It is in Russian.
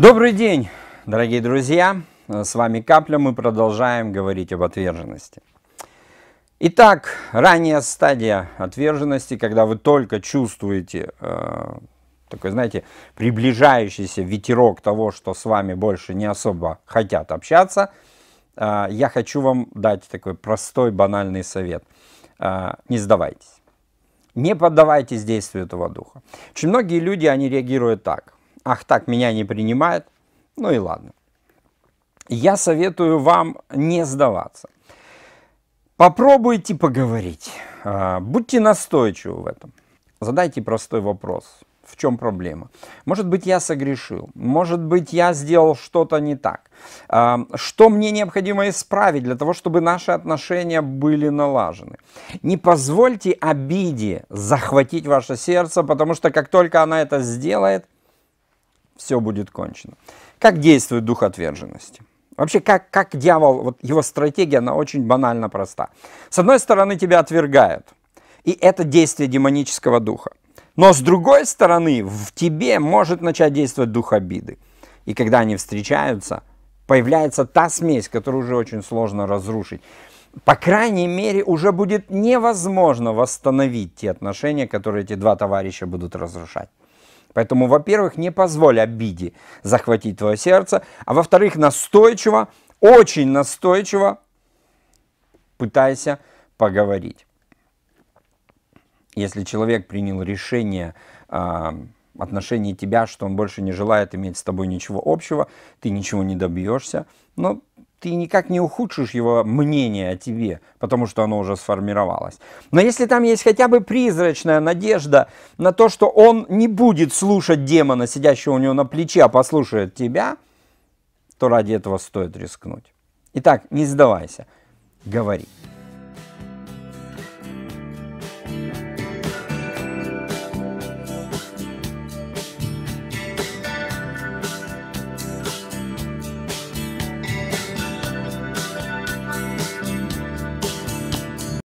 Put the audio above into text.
Добрый день, дорогие друзья! С вами Капля, мы продолжаем говорить об отверженности. Итак, ранняя стадия отверженности, когда вы только чувствуете э, такой, знаете, приближающийся ветерок того, что с вами больше не особо хотят общаться, э, я хочу вам дать такой простой, банальный совет. Э, не сдавайтесь. Не поддавайтесь действию этого духа. Очень многие люди, они реагируют так – ах так, меня не принимают, ну и ладно. Я советую вам не сдаваться. Попробуйте поговорить, а, будьте настойчивы в этом. Задайте простой вопрос. В чем проблема? Может быть, я согрешил, может быть, я сделал что-то не так. А, что мне необходимо исправить для того, чтобы наши отношения были налажены? Не позвольте обиде захватить ваше сердце, потому что как только она это сделает, все будет кончено. Как действует дух отверженности? Вообще, как, как дьявол, вот его стратегия, она очень банально проста. С одной стороны, тебя отвергают, и это действие демонического духа. Но с другой стороны, в тебе может начать действовать дух обиды. И когда они встречаются, появляется та смесь, которую уже очень сложно разрушить. По крайней мере, уже будет невозможно восстановить те отношения, которые эти два товарища будут разрушать. Поэтому, во-первых, не позволь обиде захватить твое сердце, а во-вторых, настойчиво, очень настойчиво пытайся поговорить. Если человек принял решение э, а, в отношении тебя, что он больше не желает иметь с тобой ничего общего, ты ничего не добьешься, но ты никак не ухудшишь его мнение о тебе, потому что оно уже сформировалось. Но если там есть хотя бы призрачная надежда на то, что он не будет слушать демона, сидящего у него на плече, а послушает тебя, то ради этого стоит рискнуть. Итак, не сдавайся, говори.